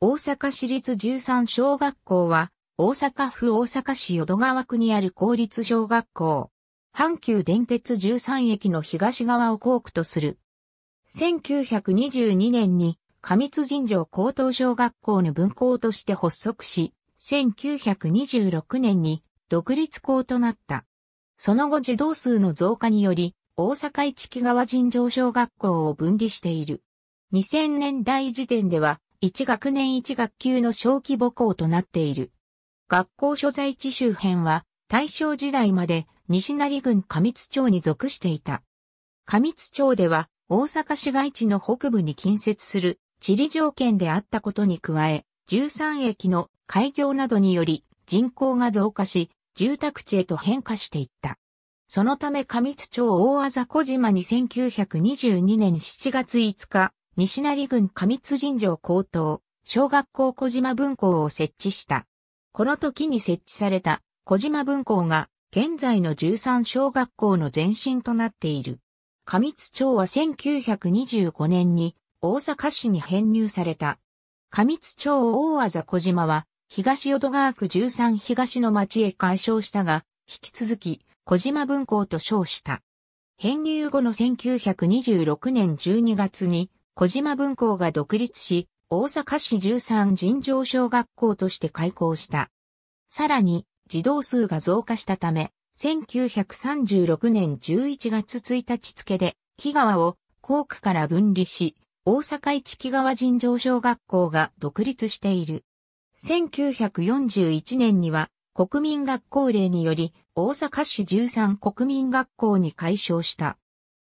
大阪市立13小学校は、大阪府大阪市淀川区にある公立小学校。阪急電鉄13駅の東側を校区とする。1922年に、上津尋常高等小学校の分校として発足し、1926年に独立校となった。その後児童数の増加により、大阪市木川尋常小学校を分離している。2000年代時点では、1学年1学級の小規模校となっている。学校所在地周辺は大正時代まで西成郡上津町に属していた。上津町では大阪市街地の北部に近接する地理条件であったことに加え、13駅の開業などにより人口が増加し、住宅地へと変化していった。そのため上津町大あざ小島に1922年7月5日、西成郡上津神城高等小学校小島分校を設置した。この時に設置された小島分校が現在の13小学校の前身となっている。上津町は1925年に大阪市に編入された。上津町大字小島は東淀川区13東の町へ改称したが、引き続き小島分校と称した。編入後の1926年12月に小島文庫が独立し、大阪市13尋常小学校として開校した。さらに、児童数が増加したため、1936年11月1日付で、木川を校区から分離し、大阪市木川尋常小学校が独立している。1941年には、国民学校令により、大阪市13国民学校に改称した。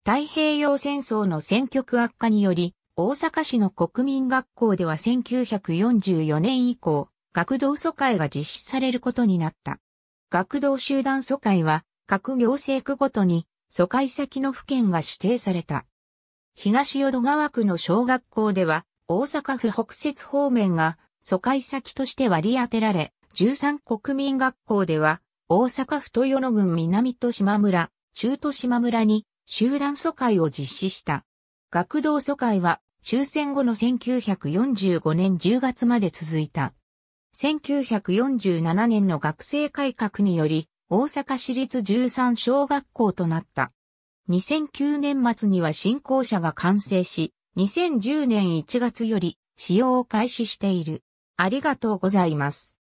太平洋戦争の戦局悪化により、大阪市の国民学校では1944年以降、学童疎開が実施されることになった。学童集団疎開は、各行政区ごとに、疎開先の府県が指定された。東淀川区の小学校では、大阪府北摂方面が疎開先として割り当てられ、13国民学校では、大阪府豊野郡南と島村、中都島村に集団疎開を実施した。学童疎開は終戦後の1945年10月まで続いた。1947年の学生改革により、大阪市立13小学校となった。2009年末には新校舎が完成し、2010年1月より使用を開始している。ありがとうございます。